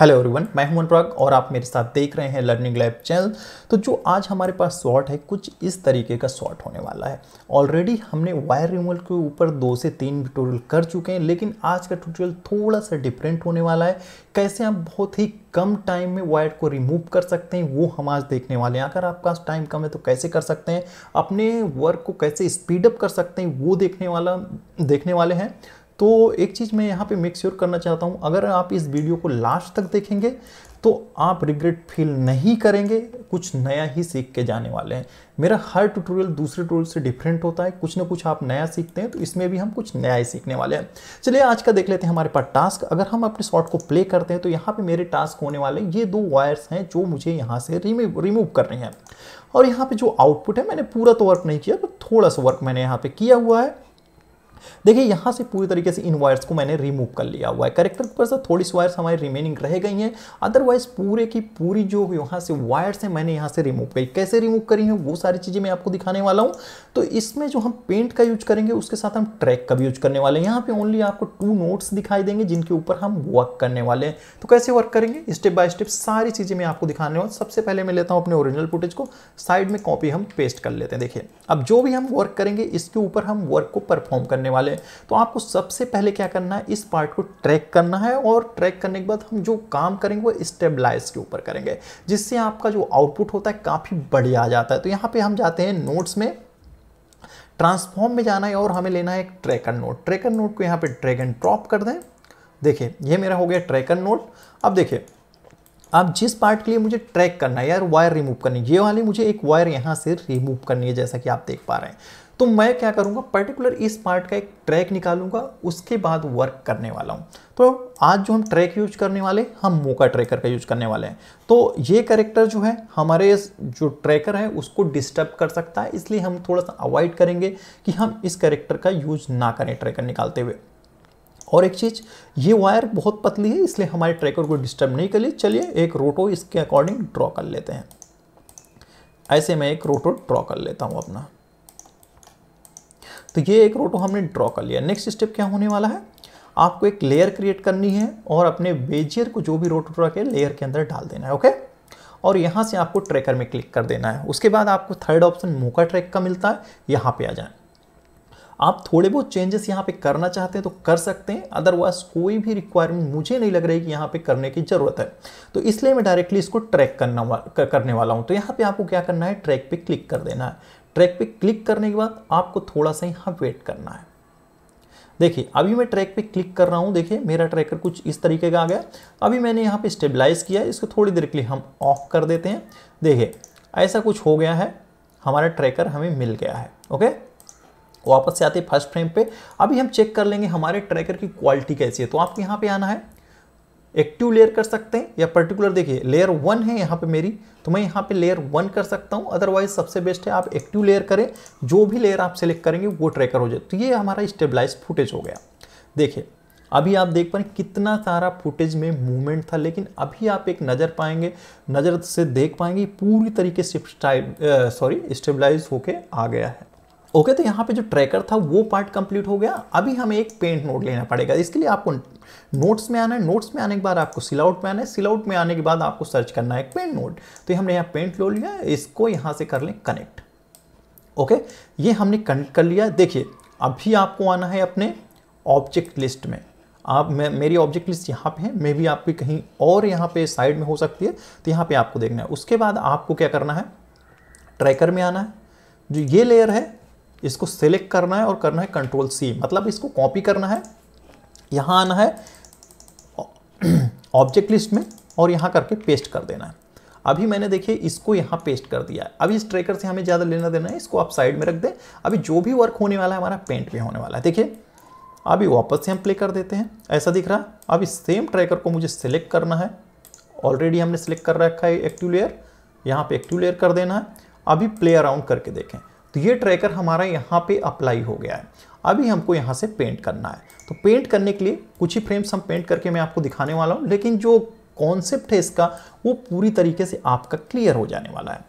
hello everyone मैं हूं अनुराग और आप मेरे साथ देख रहे हैं लर्निंग लैब चैनल तो जो आज हमारे पास शॉर्ट है कुछ इस तरीके का शॉर्ट होने वाला है ऑलरेडी हमने वायर रिमूवल के ऊपर दो से तीन ट्यूटोरियल कर चुके हैं लेकिन आज का ट्यूटोरियल थोड़ा सा डिफरेंट होने वाला है कैसे आप बहुत ही कम टाइम में वायर को रिमूव कर सकते हैं वो हम आज देखने वाले हैं अगर आपका टाइम कम है तो कैसे कर सकते हैं अपने वर्क को कैसे स्पीडअप कर सकते हैं वो देखने वाला देखने वाले हैं तो एक चीज़ मैं यहाँ पे मेक श्योर करना चाहता हूँ अगर आप इस वीडियो को लास्ट तक देखेंगे तो आप रिग्रेट फील नहीं करेंगे कुछ नया ही सीख के जाने वाले हैं मेरा हर ट्यूटोरियल दूसरे ट्यूटोरियल से डिफरेंट होता है कुछ ना कुछ आप नया सीखते हैं तो इसमें भी हम कुछ नया ही सीखने वाले हैं चलिए आज का देख लेते हैं हमारे पास टास्क अगर हम अपने शॉट को प्ले करते हैं तो यहाँ पर मेरे टास्क होने वाले ये दो वायर्स हैं जो मुझे यहाँ से रिमूव कर करने हैं और यहाँ पर जो आउटपुट है मैंने पूरा तो वर्क नहीं किया बट थोड़ा सा वर्क मैंने यहाँ पर किया हुआ है देखिए यहाँ से पूरी तरीके से इन वायर्स को मैंने रिमूव कर लिया हुआ है करेक्टर पर से थोड़ी सी वायर्स हमारी रिमेनिंग रह गई हैं अदरवाइज पूरे की पूरी जो यहाँ से वायर्स हैं मैंने यहाँ से रिमूव करी कैसे रिमूव करी हैं वो सारी चीज़ें मैं आपको दिखाने वाला हूँ तो इसमें जो हम पेंट का यूज करेंगे उसके साथ हम ट्रैक का भी यूज करने वाले हैं यहाँ पर ओनली आपको टू नोट्स दिखाई देंगे जिनके ऊपर हम वर्क करने वाले हैं तो कैसे वर्क करेंगे स्टेप बाय स्टेप सारी चीज़ें मैं आपको दिखाने वाला सबसे पहले मैं लेता हूँ अपने ओरिजिनल फुटेज को साइड में कॉपी हम पेस्ट कर लेते हैं देखिए अब जो भी हम वर्क करेंगे इसके ऊपर हम वर्क को परफॉर्म करने वाले हैं तो आपको सबसे पहले क्या करना है इस पार्ट को ट्रैक करना है और ट्रैक करने के बाद हम जो काम करेंगे वो स्टेबलाइज के ऊपर करेंगे जिससे आपका जो आउटपुट होता है काफ़ी बढ़िया आ जाता है तो यहाँ पर हम जाते हैं नोट्स में ट्रांसफॉर्म में जाना है और हमें लेना है एक ट्रैकर नोट ट्रैकर नोट को यहाँ पर ड्रैग एंड ड्रॉप कर दें देखिए ये मेरा हो गया ट्रैकर नोट अब देखिए अब जिस पार्ट के लिए मुझे ट्रैक करना है यार वायर रिमूव करनी है ये वाली मुझे एक वायर यहाँ से रिमूव करनी है जैसा कि आप देख पा रहे हैं तो मैं क्या करूँगा पर्टिकुलर इस पार्ट का एक ट्रैक निकालूंगा उसके बाद वर्क करने वाला हूँ तो आज जो हम ट्रैक यूज करने वाले हम मोका ट्रैकर का यूज करने वाले हैं तो ये करेक्टर जो है हमारे जो ट्रैकर है उसको डिस्टर्ब कर सकता है इसलिए हम थोड़ा सा अवॉइड करेंगे कि हम इस करेक्टर का यूज ना करें ट्रैकर निकालते हुए और एक चीज़ ये वायर बहुत पतली है इसलिए हमारे ट्रैकर को डिस्टर्ब नहीं करिए चलिए एक रोटो इसके अकॉर्डिंग ड्रॉ कर लेते हैं ऐसे मैं एक रोटो ड्रॉ कर लेता हूँ अपना तो ये एक रोटो हमने ड्रॉ कर लिया नेक्स्ट स्टेप क्या होने वाला है आपको एक लेयर क्रिएट करनी है और अपने बेजियर को जो भी रोटो ड्रा के लेयर के अंदर डाल देना है ओके और यहाँ से आपको ट्रैकर में क्लिक कर देना है उसके बाद आपको थर्ड ऑप्शन मोका ट्रैक का मिलता है यहाँ पे आ जाए आप थोड़े बहुत चेंजेस यहाँ पे करना चाहते हैं तो कर सकते हैं अदरवाइज कोई भी रिक्वायरमेंट मुझे नहीं लग रही कि यहाँ पे करने की ज़रूरत है तो इसलिए मैं डायरेक्टली इसको ट्रैक करना करने वाला हूँ तो यहाँ पे आपको क्या करना है ट्रैक पे क्लिक कर देना है ट्रैक पे क्लिक करने के बाद आपको थोड़ा सा यहाँ वेट करना है देखिए अभी मैं ट्रैक पे क्लिक कर रहा हूँ देखिए मेरा ट्रैकर कुछ इस तरीके का आ गया अभी मैंने यहाँ पे स्टेबलाइज किया इसको थोड़ी देर के लिए हम ऑफ कर देते हैं देखिए ऐसा कुछ हो गया है हमारा ट्रैकर हमें मिल गया है ओके वापस से आते फर्स्ट फ्रेम पे अभी हम चेक कर लेंगे हमारे ट्रैकर की क्वालिटी कैसी है तो आपको यहाँ पे आना है एक्टिव लेयर कर सकते हैं या पर्टिकुलर देखिए लेयर वन है यहाँ पे मेरी तो मैं यहाँ पे लेयर वन कर सकता हूँ अदरवाइज सबसे बेस्ट है आप एक्टिव लेयर करें जो भी लेयर आप सेलेक्ट करेंगे वो ट्रैकर हो जाए तो ये हमारा स्टेबलाइज फुटेज हो गया देखिए अभी आप देख पा रहे कितना सारा फुटेज में मूवमेंट था लेकिन अभी आप एक नज़र पाएंगे नज़र से देख पाएंगे पूरी तरीके से सॉरी स्टेबलाइज होके आ गया है ओके तो यहाँ पे जो ट्रैकर था वो पार्ट कंप्लीट हो गया अभी हमें एक पेंट नोट लेना पड़ेगा इसके लिए आपको नोट्स में आना है नोट्स में आने के बाद आपको सिलआउट में आना है सिलआउट में आने के बाद आपको सर्च करना है पेंट नोट तो हमने यहाँ पेंट लो लिया इसको यहाँ से कर लें कनेक्ट ओके ये हमने कनेक्ट कर लिया देखिए अभी आपको आना है अपने ऑब्जेक्ट लिस्ट में आप मैं मेरी ऑब्जेक्ट लिस्ट यहाँ पे है मे भी आपकी कहीं और यहाँ पे साइड में हो सकती है तो यहाँ पे आपको देखना है उसके बाद आपको क्या करना है ट्रैकर में आना है जो ये लेयर है इसको सेलेक्ट करना है और करना है कंट्रोल सी मतलब इसको कॉपी करना है यहाँ आना है ऑब्जेक्ट लिस्ट में और यहाँ करके पेस्ट कर देना है अभी मैंने देखिए इसको यहाँ पेस्ट कर दिया है अभी इस ट्रेकर से हमें ज़्यादा लेना देना है इसको आप साइड में रख दें अभी जो भी वर्क होने वाला है हमारा पेंट में होने वाला है देखिए अभी वापस से हम प्ले कर देते हैं ऐसा दिख रहा है अभी सेम ट्रैकर को मुझे सेलेक्ट करना है ऑलरेडी हमने सेलेक्ट कर रखा है एक्टिव लेयर यहाँ पे एक्टिव लेयर कर देना है अभी प्ले अराउंड करके देखें तो ये ट्रैकर हमारा यहाँ पे अप्लाई हो गया है अभी हमको यहाँ से पेंट करना है तो पेंट करने के लिए कुछ ही फ्रेम्स हम पेंट करके मैं आपको दिखाने वाला हूँ लेकिन जो कॉन्सेप्ट है इसका वो पूरी तरीके से आपका क्लियर हो जाने वाला है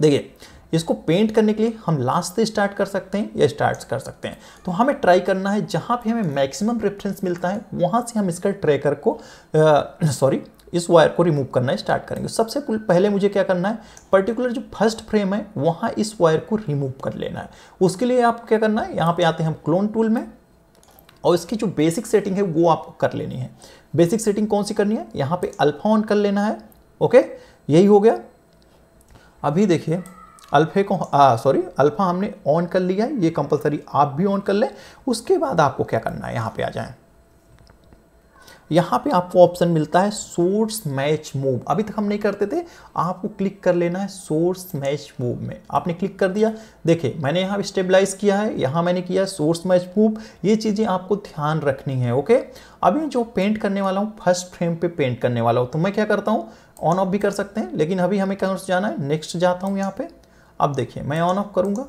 देखिए इसको पेंट करने के लिए हम लास्ट से स्टार्ट कर सकते हैं या स्टार्ट कर सकते हैं तो हमें ट्राई करना है जहाँ पे हमें मैक्सिमम रेफरेंस मिलता है वहाँ से हम इसका ट्रेकर को सॉरी इस वायर को रिमूव करना स्टार्ट करेंगे सबसे पहले मुझे क्या करना है पर्टिकुलर जो फर्स्ट फ्रेम है वहाँ इस वायर को रिमूव कर लेना है उसके लिए आपको क्या करना है यहाँ पे आते हैं हम क्लोन टूल में और इसकी जो बेसिक सेटिंग है वो आपको कर लेनी है बेसिक सेटिंग कौन सी करनी है यहाँ पे अल्फा ऑन कर लेना है ओके यही हो गया अभी देखिए अल्फे को सॉरी अल्फा हमने ऑन कर लिया है ये कंपलसरी आप भी ऑन कर लें उसके बाद आपको क्या करना है यहाँ पे आ जाएं यहाँ पे आपको ऑप्शन मिलता है सोर्स मैच मूव अभी तक हम नहीं करते थे आपको क्लिक कर लेना है सोर्स मैच मूव में आपने क्लिक कर दिया देखिए मैंने यहाँ स्टेबलाइज किया है यहाँ मैंने किया सोर्स मैच मूव ये चीज़ें आपको ध्यान रखनी है ओके अभी जो पेंट करने वाला हूँ फर्स्ट फ्रेम पे पेंट करने वाला हूँ तो मैं क्या करता हूँ ऑन ऑफ भी कर सकते हैं लेकिन अभी हमें कहाँ से जाना है नेक्स्ट जाता हूँ यहाँ पे अब देखिए मैं ऑन ऑफ करूँगा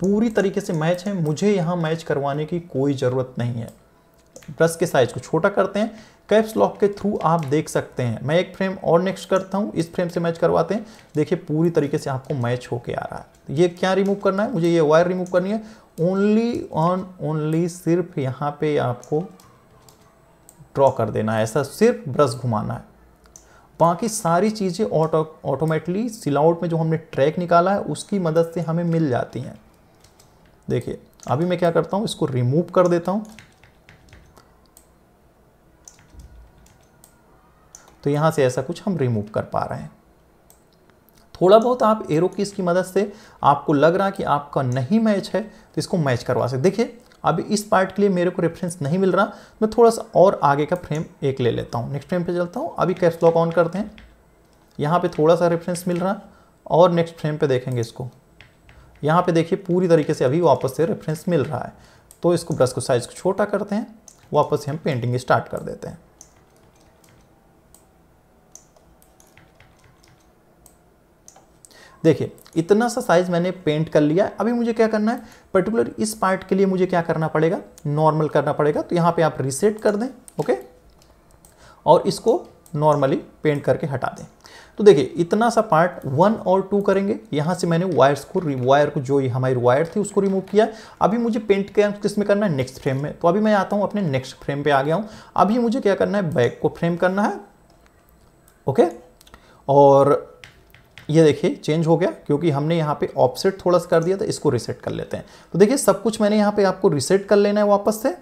पूरी तरीके से मैच है मुझे यहाँ मैच करवाने की कोई ज़रूरत नहीं है ब्रश के साइज को छोटा करते हैं कैप्स लॉक के थ्रू आप देख सकते हैं मैं एक फ्रेम और नेक्स्ट करता हूँ इस फ्रेम से मैच करवाते हैं देखिए पूरी तरीके से आपको मैच होके आ रहा है ये क्या रिमूव करना है मुझे ये वायर रिमूव करनी है ओनली ऑन ओनली सिर्फ यहाँ पे आपको ड्रॉ कर देना है ऐसा सिर्फ ब्रश घुमाना है बाकी सारी चीज़ें ऑटो ऑटोमेटिकली सिलाउट में जो हमने ट्रैक निकाला है उसकी मदद से हमें मिल जाती हैं देखिए अभी मैं क्या करता हूँ इसको रिमूव कर देता हूँ तो यहाँ से ऐसा कुछ हम रिमूव कर पा रहे हैं थोड़ा बहुत आप एरो कीज की मदद से आपको लग रहा कि आपका नहीं मैच है तो इसको मैच करवा सकते देखिए अभी इस पार्ट के लिए मेरे को रेफरेंस नहीं मिल रहा मैं थोड़ा सा और आगे का फ्रेम एक ले लेता हूँ नेक्स्ट फ्रेम पे चलता हूँ अभी कैश लॉक ऑन करते हैं यहाँ पे थोड़ा सा रेफरेंस मिल रहा और नेक्स्ट फ्रेम पे देखेंगे इसको यहाँ पे देखिए पूरी तरीके से अभी वापस से रेफरेंस मिल रहा है तो इसको ब्रश को साइज़ को छोटा करते हैं वापस से हम पेंटिंग स्टार्ट कर देते हैं देखिए इतना सा साइज मैंने पेंट कर लिया अभी मुझे क्या करना है पर्टिकुलर इस पार्ट के लिए मुझे क्या करना पड़ेगा नॉर्मल करना पड़ेगा तो यहाँ पे आप रिसेट कर दें ओके और इसको नॉर्मली पेंट करके हटा दें तो देखिए इतना सा पार्ट वन और टू करेंगे यहाँ से मैंने वायर्स को वायर को जो हमारी वायर थी उसको रिमूव किया अभी मुझे पेंट किस में करना है नेक्स्ट फ्रेम में तो अभी मैं आता हूँ अपने नेक्स्ट फ्रेम पे आ गया हूँ अभी मुझे क्या करना है बैक को फ्रेम करना है ओके और ये देखिए चेंज हो गया क्योंकि हमने यहाँ पे ऑफसेट थोड़ा सा कर दिया था इसको रिसेट कर लेते हैं तो देखिए सब कुछ मैंने यहाँ पे आपको रिसेट कर लेना है वापस से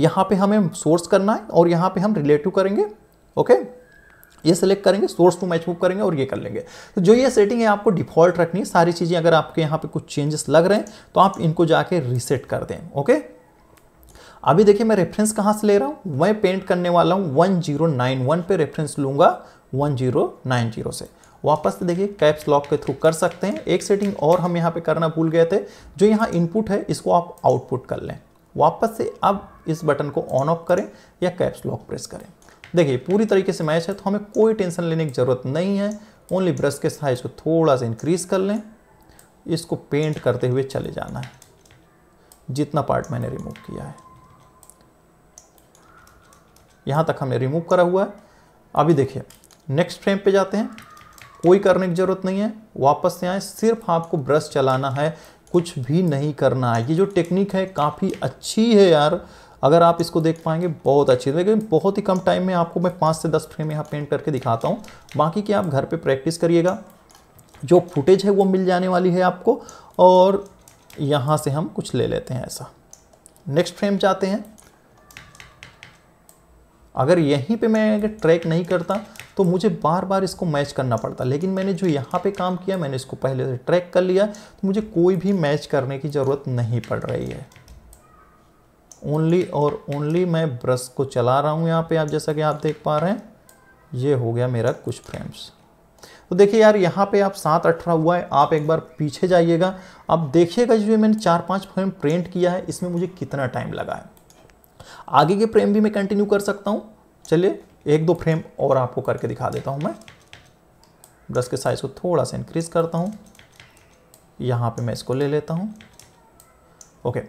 यहाँ पे हमें सोर्स करना है और यहाँ पे हम रिलेटिव करेंगे ओके ये सिलेक्ट करेंगे सोर्स टू मैच बुक करेंगे और ये कर लेंगे तो जो ये सेटिंग है आपको डिफॉल्ट रखनी है सारी चीज़ें अगर आपके यहाँ पे कुछ चेंजेस लग रहे हैं तो आप इनको जाके रिसेट कर दें ओके अभी देखिए मैं रेफरेंस कहाँ से ले रहा हूँ मैं पेंट करने वाला हूँ वन जीरो नाइन वन पे रेफरेंस लूँगा वन जीरो नाइन जीरो से वापस से देखिए कैप्स लॉक के थ्रू कर सकते हैं एक सेटिंग और हम यहाँ पे करना भूल गए थे जो यहाँ इनपुट है इसको आप आउटपुट कर लें वापस से अब इस बटन को ऑन ऑफ करें या कैप्स लॉक प्रेस करें देखिए पूरी तरीके से मैच है तो हमें कोई टेंशन लेने की ज़रूरत नहीं है ओनली ब्रश के साइज़ को थोड़ा सा इंक्रीज़ कर लें इसको पेंट करते हुए चले जाना है जितना पार्ट मैंने रिमूव किया है यहाँ तक हमने रिमूव करा हुआ है अभी देखिए नेक्स्ट फ्रेम पे जाते हैं कोई करने की ज़रूरत नहीं है वापस से आए सिर्फ आपको ब्रश चलाना है कुछ भी नहीं करना है ये जो टेक्निक है काफ़ी अच्छी है यार अगर आप इसको देख पाएंगे बहुत अच्छी लेकिन बहुत ही कम टाइम में आपको मैं पाँच से दस फ्रेम यहाँ पेंट करके दिखाता हूँ बाकी कि आप घर पर प्रैक्टिस करिएगा जो फुटेज है वो मिल जाने वाली है आपको और यहाँ से हम कुछ ले लेते हैं ऐसा नेक्स्ट फ्रेम चाहते हैं अगर यहीं पे मैं ट्रैक नहीं करता तो मुझे बार बार इसको मैच करना पड़ता लेकिन मैंने जो यहाँ पे काम किया मैंने इसको पहले से ट्रैक कर लिया तो मुझे कोई भी मैच करने की ज़रूरत नहीं पड़ रही है ओनली और ओनली मैं ब्रश को चला रहा हूँ यहाँ पे आप जैसा कि आप देख पा रहे हैं ये हो गया मेरा कुछ फ्रेम्स तो देखिए यार यहाँ पे आप सात अठारह हुआ है आप एक बार पीछे जाइएगा आप देखिएगा जो मैंने चार पाँच फ्रेम प्रिंट किया है इसमें मुझे कितना टाइम लगा है आगे के फ्रेम भी मैं कंटिन्यू कर सकता हूँ चलिए एक दो फ्रेम और आपको करके दिखा देता हूँ मैं ब्रश के साइज़ को थोड़ा सा इंक्रीज़ करता हूँ यहाँ पे मैं इसको ले लेता हूँ ओके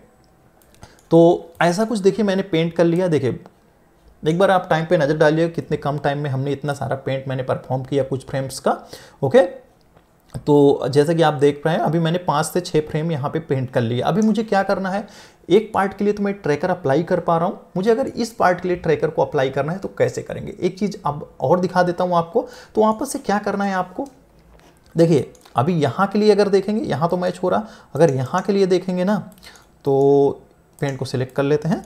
तो ऐसा कुछ देखिए मैंने पेंट कर लिया देखिए एक बार आप टाइम पे नज़र डालिए कितने कम टाइम में हमने इतना सारा पेंट मैंने परफॉर्म किया कुछ फ्रेम्स का ओके तो जैसा कि आप देख पाए अभी मैंने पाँच से छः फ्रेम यहाँ पे पेंट कर लिया अभी मुझे क्या करना है एक पार्ट के लिए तो मैं ट्रैकर अप्लाई कर पा रहा हूँ मुझे अगर इस पार्ट के लिए ट्रैकर को अप्लाई करना है तो कैसे करेंगे एक चीज़ अब और दिखा देता हूँ आपको तो वहाँ पर से क्या करना है आपको देखिए अभी यहाँ के लिए अगर देखेंगे यहाँ तो मैच हो रहा अगर यहाँ के लिए देखेंगे ना तो पेंट को सिलेक्ट कर लेते हैं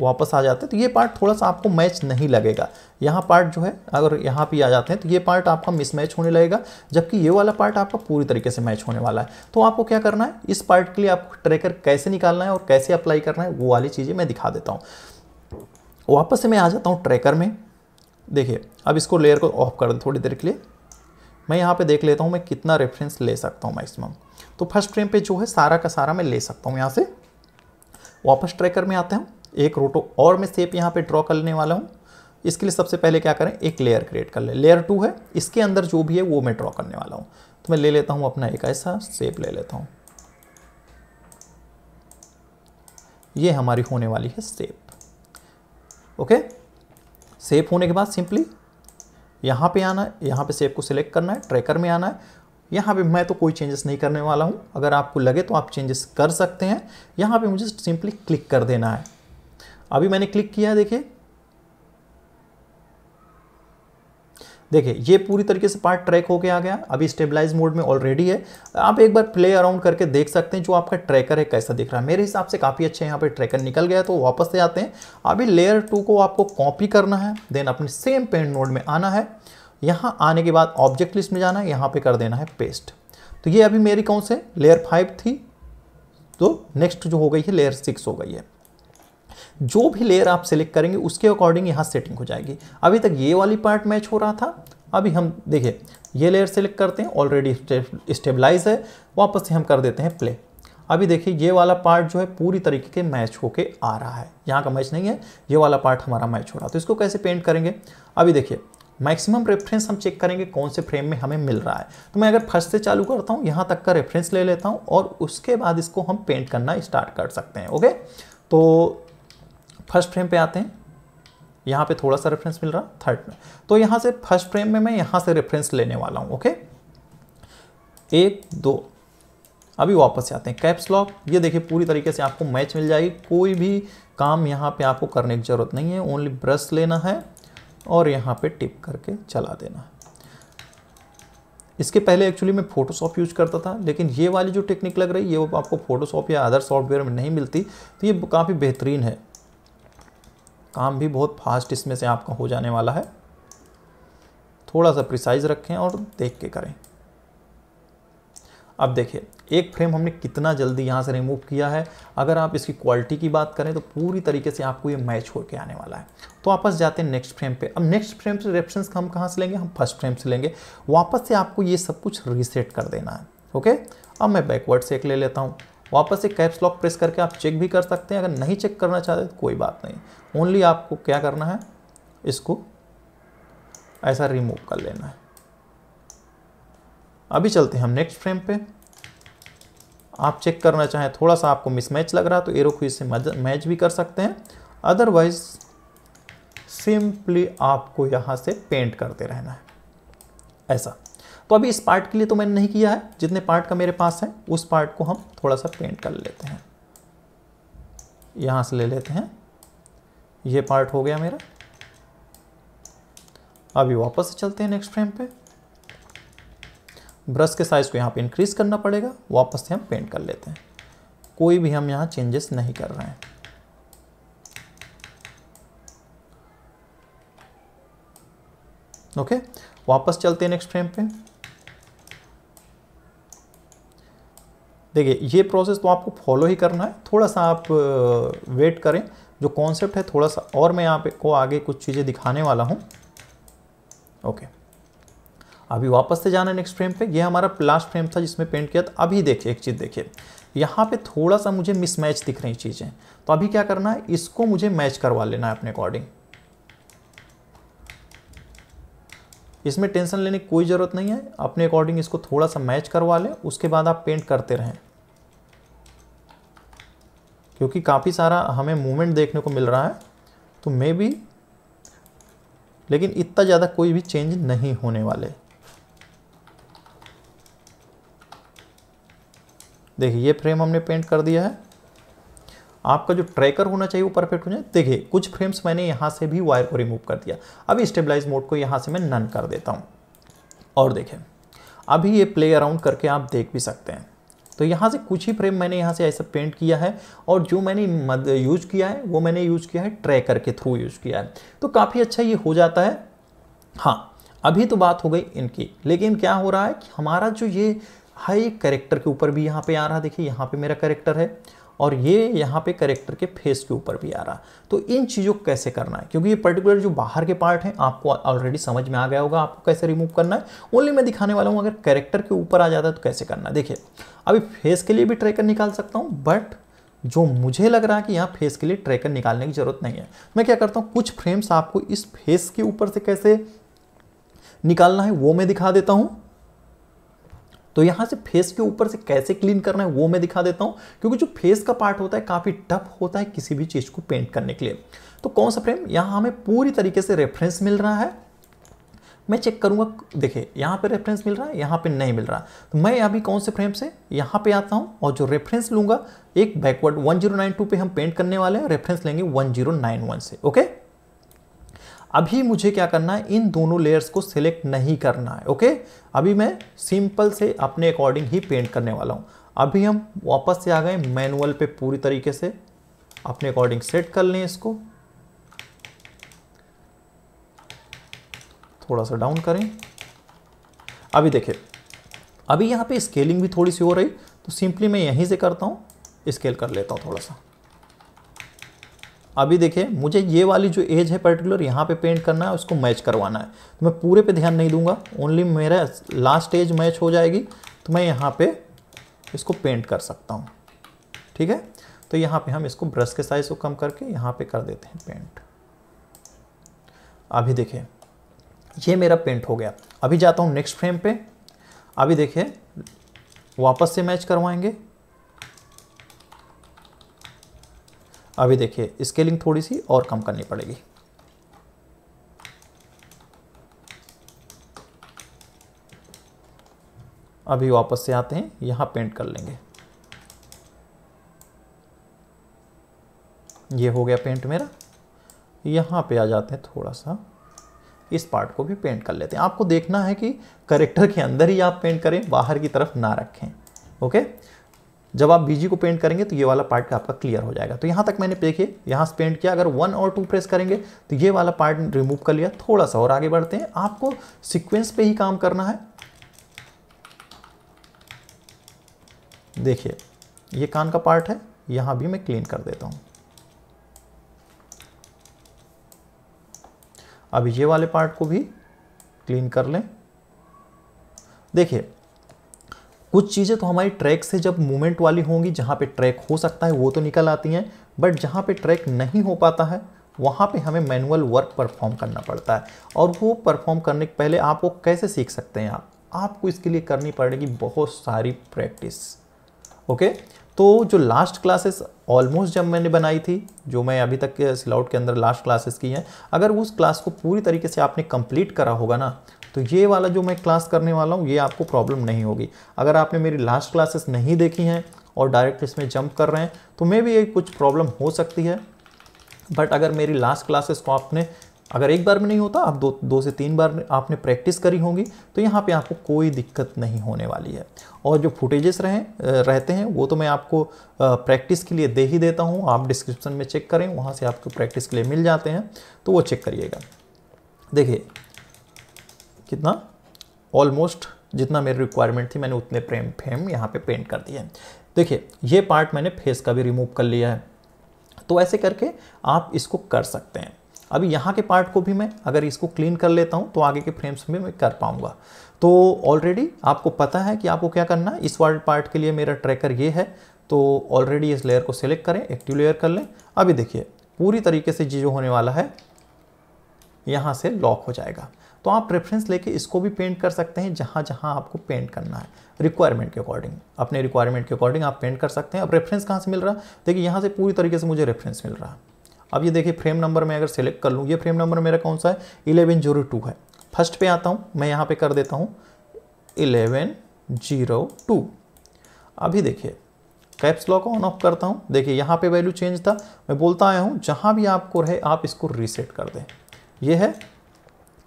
वापस आ जाते हैं तो ये पार्ट थोड़ा सा आपको मैच नहीं लगेगा यहाँ पार्ट जो है अगर यहाँ पे आ जाते हैं तो ये पार्ट आपका मिसमैच होने लगेगा जबकि ये वाला पार्ट आपका पूरी तरीके से मैच होने वाला है तो आपको क्या करना है इस पार्ट के लिए आपको ट्रैकर कैसे निकालना है और कैसे अप्लाई करना है वो वाली चीज़ें मैं दिखा देता हूँ वापस से मैं आ जाता हूँ ट्रैकर में देखिए अब इसको लेयर को ऑफ कर दें थोड़ी देर के लिए मैं यहाँ पर देख लेता हूँ मैं कितना रेफरेंस ले सकता हूँ मैक्सिमम तो फर्स्ट फ्रेम पर जो है सारा का सारा मैं ले सकता हूँ यहाँ से वापस ट्रैकर में आते हैं एक रोटो और मैं सेप यहाँ पे ड्रॉ करने वाला हूँ इसके लिए सबसे पहले क्या करें एक लेयर क्रिएट कर ले लेयर टू है इसके अंदर जो भी है वो मैं ड्रॉ करने वाला हूँ तो मैं ले लेता हूँ अपना एक ऐसा सेप ले लेता हूँ ये हमारी होने वाली है सेप ओके सेप होने के बाद सिंपली यहाँ पे आना है यहाँ पे सेप को सिलेक्ट करना है ट्रैकर में आना है यहाँ पे मैं तो कोई चेंजेस नहीं करने वाला हूँ अगर आपको लगे तो आप चेंजेस कर सकते हैं यहाँ पे मुझे सिंपली क्लिक कर देना है अभी मैंने क्लिक किया देखिए देखिए ये पूरी तरीके से पार्ट ट्रैक होके आ गया अभी स्टेबलाइज मोड में ऑलरेडी है आप एक बार प्ले अराउंड करके देख सकते हैं जो आपका ट्रैकर है कैसा दिख रहा है मेरे हिसाब से काफ़ी अच्छा यहाँ पे ट्रैकर निकल गया तो वापस से आते हैं अभी लेयर टू को आपको कॉपी करना है देन अपने सेम पेंट नोड में आना है यहाँ आने के बाद ऑब्जेक्ट लिस्ट में जाना है यहाँ पर कर देना है पेस्ट तो ये अभी मेरी कौन से लेयर फाइव थी तो नेक्स्ट जो हो गई है लेयर सिक्स हो गई है जो भी लेयर आप सिलेक्ट करेंगे उसके अकॉर्डिंग यहाँ सेटिंग हो जाएगी अभी तक ये वाली पार्ट मैच हो रहा था अभी हम देखिए ये लेयर सेलेक्ट करते हैं ऑलरेडी स्टेबलाइज है वापस से हम कर देते हैं प्ले अभी देखिए ये वाला पार्ट जो है पूरी तरीके के मैच होके आ रहा है यहाँ का मैच नहीं है ये वाला पार्ट हमारा मैच हो रहा है तो इसको कैसे पेंट करेंगे अभी देखिए मैक्सिमम रेफरेंस हम चेक करेंगे कौन से फ्रेम में हमें मिल रहा है तो मैं अगर फर्स्ट से चालू करता हूँ यहाँ तक का रेफरेंस ले लेता हूँ और उसके बाद इसको हम पेंट करना स्टार्ट कर सकते हैं ओके तो फर्स्ट फ्रेम पे आते हैं यहाँ पे थोड़ा सा रेफरेंस मिल रहा थर्ड में तो यहाँ से फर्स्ट फ्रेम में मैं यहाँ से रेफरेंस लेने वाला हूँ ओके एक दो अभी वापस आते हैं कैप्स लॉक ये देखिए पूरी तरीके से आपको मैच मिल जाएगी कोई भी काम यहाँ पे आपको करने की ज़रूरत नहीं है ओनली ब्रश लेना है और यहाँ पे टिप करके चला देना है इसके पहले एक्चुअली मैं फोटोशॉप यूज करता था लेकिन ये वाली जो टेक्निक लग रही है ये आपको फोटोशॉप या अदर सॉफ्टवेयर में नहीं मिलती तो ये काफ़ी बेहतरीन है काम भी बहुत फास्ट इसमें से आपका हो जाने वाला है थोड़ा सा प्रिसाइज रखें और देख के करें अब देखिए एक फ्रेम हमने कितना जल्दी यहाँ से रिमूव किया है अगर आप इसकी क्वालिटी की बात करें तो पूरी तरीके से आपको ये मैच होकर आने वाला है तो वापस जाते हैं नेक्स्ट फ्रेम पे अब नेक्स्ट फ्रेम से रेफरेंस हम कहाँ से लेंगे हम फर्स्ट फ्रेम से लेंगे वापस से आपको ये सब कुछ रीसेट कर देना है ओके अब मैं बैकवर्ड से एक ले लेता हूँ वापस से कैप्स लॉक प्रेस करके आप चेक भी कर सकते हैं अगर नहीं चेक करना चाहते तो कोई बात नहीं ओनली आपको क्या करना है इसको ऐसा रिमूव कर लेना है अभी चलते हैं हम नेक्स्ट फ्रेम पे आप चेक करना चाहें थोड़ा सा आपको मिसमैच लग रहा है तो एरो से मैच भी कर सकते हैं अदरवाइज सिंपली आपको यहाँ से पेंट करते रहना है ऐसा तो अभी इस पार्ट के लिए तो मैंने नहीं किया है जितने पार्ट का मेरे पास है उस पार्ट को हम थोड़ा सा पेंट कर लेते हैं यहाँ से ले लेते हैं ये पार्ट हो गया मेरा अभी वापस से चलते हैं नेक्स्ट फ्रेम पे ब्रश के साइज़ को यहाँ पे इंक्रीज़ करना पड़ेगा वापस से हम पेंट कर लेते हैं कोई भी हम यहाँ चेंजेस नहीं कर रहे हैं ओके वापस चलते हैं नेक्स्ट फ्रेम पे देखिए ये प्रोसेस तो आपको फॉलो ही करना है थोड़ा सा आप वेट करें जो कॉन्सेप्ट है थोड़ा सा और मैं यहाँ को आगे कुछ चीज़ें दिखाने वाला हूँ ओके अभी वापस से जाना नेक्स्ट फ्रेम पे ये हमारा लास्ट फ्रेम था जिसमें पेंट किया था अभी देखिए एक चीज़ देखिए यहाँ पे थोड़ा सा मुझे मिसमैच दिख रही चीज़ें तो अभी क्या करना है इसको मुझे मैच करवा लेना है अपने अकॉर्डिंग इसमें टेंशन लेने की कोई ज़रूरत नहीं है अपने अकॉर्डिंग इसको थोड़ा सा मैच करवा लें उसके बाद आप पेंट करते रहें क्योंकि काफ़ी सारा हमें मूवमेंट देखने को मिल रहा है तो मे भी लेकिन इतना ज़्यादा कोई भी चेंज नहीं होने वाले देखिए ये फ्रेम हमने पेंट कर दिया है आपका जो ट्रैकर होना चाहिए वो परफेक्ट हो जाए देखिए कुछ फ्रेम्स मैंने यहाँ से भी वायर को रिमूव कर दिया अभी स्टेबलाइज मोड को यहाँ से मैं नन कर देता हूँ और देखें अभी ये प्ले अराउंड करके आप देख भी सकते हैं तो यहाँ से कुछ ही फ्रेम मैंने यहाँ से ऐसा पेंट किया है और जो मैंने यूज़ किया है वो मैंने यूज़ किया है ट्रैकर के थ्रू यूज़ किया है तो काफ़ी अच्छा ये हो जाता है हाँ अभी तो बात हो गई इनकी लेकिन क्या हो रहा है कि हमारा जो ये हाई करेक्टर के ऊपर भी यहाँ पे आ रहा है देखिए यहाँ पे मेरा करेक्टर है और ये यहाँ पे करेक्टर के फेस के ऊपर भी आ रहा तो इन चीज़ों को कैसे करना है क्योंकि ये पर्टिकुलर जो बाहर के पार्ट हैं आपको ऑलरेडी समझ में आ गया होगा आपको कैसे रिमूव करना है ओनली मैं दिखाने वाला हूँ अगर करेक्टर के ऊपर आ जाता है तो कैसे करना है देखिए अभी फेस के लिए भी ट्रैकर निकाल सकता हूँ बट जो मुझे लग रहा है कि यहाँ फेस के लिए ट्रैकर निकालने की ज़रूरत नहीं है मैं क्या करता हूँ कुछ फ्रेम्स आपको इस फेस के ऊपर से कैसे निकालना है वो मैं दिखा देता हूँ तो यहां से फेस के ऊपर से कैसे क्लीन करना है वो मैं दिखा देता हूं क्योंकि जो फेस का पार्ट होता है काफ़ी टफ होता है किसी भी चीज़ को पेंट करने के लिए तो कौन सा फ्रेम यहां हमें पूरी तरीके से रेफरेंस मिल रहा है मैं चेक करूंगा देखिए यहां पे रेफरेंस मिल रहा है यहां पे नहीं मिल रहा तो मैं अभी कौन से फ्रेम से यहां पे आता हूं और जो रेफरेंस लूंगा एक बैकवर्ड 1092 पे हम पेंट करने वाले हैं रेफरेंस लेंगे 1091 से ओके अभी मुझे क्या करना है इन दोनों लेयर्स को सिलेक्ट नहीं करना है ओके अभी मैं सिंपल से अपने अकॉर्डिंग ही पेंट करने वाला हूँ अभी हम वापस से आ गए मैनुअल पे पूरी तरीके से अपने अकॉर्डिंग सेट कर लें इसको थोड़ा सा डाउन करें अभी देखिए अभी यहाँ पे स्केलिंग भी थोड़ी सी हो रही तो सिंपली मैं यहीं से करता हूँ स्केल कर लेता हूँ थोड़ा सा अभी देखिए मुझे ये वाली जो एज है पर्टिकुलर यहाँ पे पेंट करना है उसको मैच करवाना है तो मैं पूरे पे ध्यान नहीं दूंगा ओनली मेरा लास्ट एज मैच हो जाएगी तो मैं यहाँ पे इसको पेंट कर सकता हूँ ठीक है तो यहाँ पे हम इसको ब्रश के साइज़ को कम करके यहाँ पे कर देते हैं पेंट अभी देखिए ये मेरा पेंट हो गया अभी जाता हूँ नेक्स्ट फ्रेम पर अभी देखिए वापस से मैच करवाएंगे अभी देखिए स्केलिंग थोड़ी सी और कम करनी पड़ेगी अभी वापस से आते हैं यहाँ पेंट कर लेंगे ये हो गया पेंट मेरा यहाँ पे आ जाते हैं थोड़ा सा इस पार्ट को भी पेंट कर लेते हैं आपको देखना है कि करेक्टर के अंदर ही आप पेंट करें बाहर की तरफ ना रखें ओके जब आप बीजी को पेंट करेंगे तो ये वाला पार्ट आपका क्लियर हो जाएगा तो यहाँ तक मैंने देखिए यहाँ से पेंट किया अगर वन और टू प्रेस करेंगे तो ये वाला पार्ट रिमूव कर लिया थोड़ा सा और आगे बढ़ते हैं आपको सिक्वेंस पे ही काम करना है देखिए ये कान का पार्ट है यहाँ भी मैं क्लीन कर देता हूँ अब ये वाले पार्ट को भी क्लीन कर लें देखिए कुछ चीज़ें तो हमारी ट्रैक से जब मूवमेंट वाली होंगी जहाँ पे ट्रैक हो सकता है वो तो निकल आती हैं बट जहाँ पे ट्रैक नहीं हो पाता है वहाँ पे हमें मैनुअल वर्क परफॉर्म करना पड़ता है और वो परफॉर्म करने के पहले आप वो कैसे सीख सकते हैं आप आपको इसके लिए करनी पड़ेगी बहुत सारी प्रैक्टिस ओके तो जो लास्ट क्लासेस ऑलमोस्ट जब मैंने बनाई थी जो मैं अभी तक सिलाउट के अंदर लास्ट क्लासेस की हैं अगर उस क्लास को पूरी तरीके से आपने कंप्लीट करा होगा ना तो ये वाला जो मैं क्लास करने वाला हूँ ये आपको प्रॉब्लम नहीं होगी अगर आपने मेरी लास्ट क्लासेस नहीं देखी हैं और डायरेक्ट इसमें जंप कर रहे हैं तो मे भी ये कुछ प्रॉब्लम हो सकती है बट अगर मेरी लास्ट क्लासेस को आपने अगर एक बार में नहीं होता आप दो दो से तीन बार आपने प्रैक्टिस करी होगी तो यहाँ पे आपको कोई दिक्कत नहीं होने वाली है और जो फुटेजेस रहे रहते हैं वो तो मैं आपको प्रैक्टिस के लिए दे ही देता हूँ आप डिस्क्रिप्शन में चेक करें वहाँ से आपको प्रैक्टिस के लिए मिल जाते हैं तो वो चेक करिएगा देखिए कितना ऑलमोस्ट जितना मेरी रिक्वायरमेंट थी मैंने उतने फ्रेम फ्रेम यहाँ पे पेंट कर दिए देखिए ये पार्ट मैंने फेस का भी रिमूव कर लिया है तो ऐसे करके आप इसको कर सकते हैं अभी यहाँ के पार्ट को भी मैं अगर इसको क्लीन कर लेता हूँ तो आगे के फ्रेम्स में मैं कर पाऊँगा तो ऑलरेडी आपको पता है कि आपको क्या करना है इस वर्ल्ड पार्ट के लिए मेरा ट्रैकर ये है तो ऑलरेडी इस लेयर को सेलेक्ट करें एक्टिव लेयर कर लें अभी देखिए पूरी तरीके से ये जो होने वाला है यहाँ से लॉक हो जाएगा तो आप प्रेफरेंस लेके इसको भी पेंट कर सकते हैं जहाँ जहाँ आपको पेंट करना है रिक्वायरमेंट के अकॉर्डिंग अपने रिक्वायरमेंट के अकॉर्डिंग आप पेंट कर सकते हैं अब रेफरेंस कहाँ से मिल रहा है देखिए यहाँ से पूरी तरीके से मुझे रेफरेंस मिल रहा है अब ये देखिए फ्रेम नंबर मैं अगर सेलेक्ट कर लूँ ये फ्रेम नंबर मेरा कौन सा है इलेवन जीरो टू है फर्स्ट पर आता हूँ मैं यहाँ पर कर देता हूँ इलेवन जीरो टू अभी देखिए कैप्स लॉक ऑन ऑफ करता हूँ देखिए यहाँ पे वैल्यू चेंज था मैं बोलता आया हूँ जहाँ भी आपको रहे आप इसको रीसेट कर दें ये है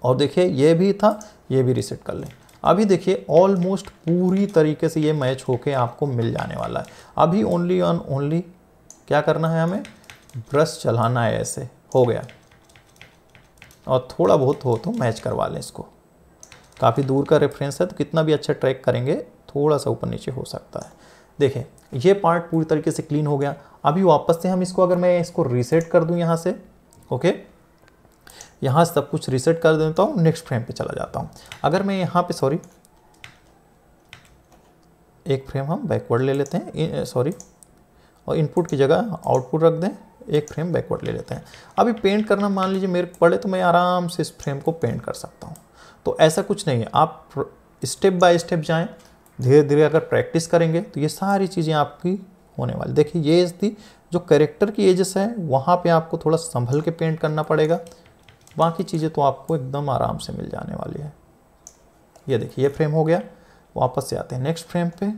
और देखिए ये भी था ये भी रिसेट कर लें अभी देखिए ऑलमोस्ट पूरी तरीके से ये मैच होके आपको मिल जाने वाला है अभी ओनली ऑन ओनली क्या करना है हमें ब्रश चलाना है ऐसे हो गया और थोड़ा बहुत हो तो मैच करवा लें इसको काफ़ी दूर का रेफरेंस है तो कितना भी अच्छा ट्रैक करेंगे थोड़ा सा ऊपर नीचे हो सकता है देखें ये पार्ट पूरी तरीके से क्लीन हो गया अभी वापस से हम इसको अगर मैं इसको रीसेट कर दूं यहाँ से ओके यहाँ सब कुछ रिसेट कर देता हूँ नेक्स्ट फ्रेम पे चला जाता हूँ अगर मैं यहाँ पे सॉरी एक फ्रेम हम बैकवर्ड ले लेते हैं सॉरी और इनपुट की जगह आउटपुट रख दें एक फ्रेम बैकवर्ड ले लेते हैं अभी पेंट करना मान लीजिए मेरे पड़े तो मैं आराम से इस फ्रेम को पेंट कर सकता हूँ तो ऐसा कुछ नहीं है आप स्टेप बाय स्टेप जाएं धीरे धीरे अगर प्रैक्टिस करेंगे तो ये सारी चीज़ें आपकी होने वाली देखिए ये थी जो करेक्टर की एजेस है वहाँ पे आपको थोड़ा संभल के पेंट करना पड़ेगा बाकी चीज़ें तो आपको एकदम आराम से मिल जाने वाली है ये देखिए ये फ्रेम हो गया वापस से आते हैं नेक्स्ट फ्रेम पे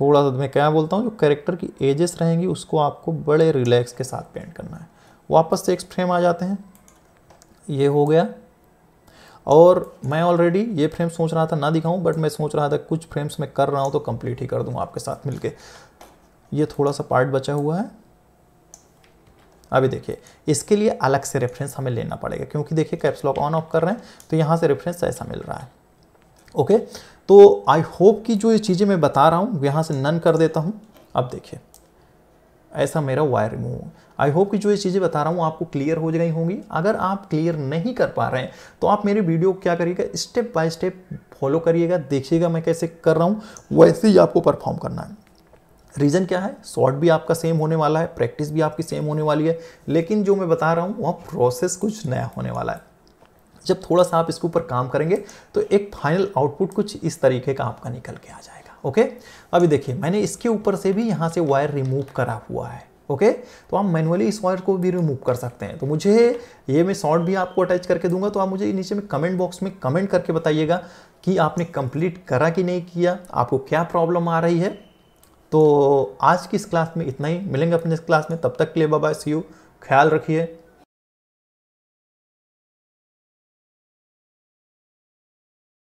थोड़ा सा मैं क्या बोलता हूँ जो कैरेक्टर की एजेस रहेंगी उसको आपको बड़े रिलैक्स के साथ पेंट करना है वापस से एक फ्रेम आ जाते हैं ये हो गया और मैं ऑलरेडी ये फ्रेम सोच रहा था ना दिखाऊं बट मैं सोच रहा था कुछ फ्रेम्स मैं कर रहा हूँ तो कंप्लीट ही कर दूँ आपके साथ मिलके ये थोड़ा सा पार्ट बचा हुआ है अभी देखिए इसके लिए अलग से रेफरेंस हमें लेना पड़ेगा क्योंकि देखिए लॉक ऑन ऑफ कर रहे हैं तो यहाँ से रेफरेंस ऐसा मिल रहा है ओके तो आई होप कि जो ये चीज़ें मैं बता रहा हूँ यहाँ से नन कर देता हूँ अब देखिए ऐसा मेरा वायर रिमूव आई होप कि जो ये चीज़ें बता रहा हूँ आपको क्लियर हो गई होंगी अगर आप क्लियर नहीं कर पा रहे हैं तो आप मेरे वीडियो क्या करिएगा स्टेप बाय स्टेप फॉलो करिएगा देखिएगा मैं कैसे कर रहा हूँ वैसे ही आपको परफॉर्म करना है रीज़न क्या है शॉर्ट भी आपका सेम होने वाला है प्रैक्टिस भी आपकी सेम होने वाली है लेकिन जो मैं बता रहा हूँ वह प्रोसेस कुछ नया होने वाला है जब थोड़ा सा आप इसके ऊपर काम करेंगे तो एक फाइनल आउटपुट कुछ इस तरीके का आपका निकल के आ जाएगा ओके अभी देखिए मैंने इसके ऊपर से भी यहाँ से वायर रिमूव करा हुआ है ओके तो आप मैनुअली इस वायर को भी रिमूव कर सकते हैं तो मुझे ये मैं शॉर्ट भी आपको अटैच करके दूंगा तो आप मुझे नीचे में कमेंट बॉक्स में कमेंट करके बताइएगा कि आपने कंप्लीट करा कि नहीं किया आपको क्या प्रॉब्लम आ रही है तो आज की इस क्लास में इतना ही मिलेंगे अपने इस क्लास में तब तक के लिए बाबा सी यू ख्याल रखिए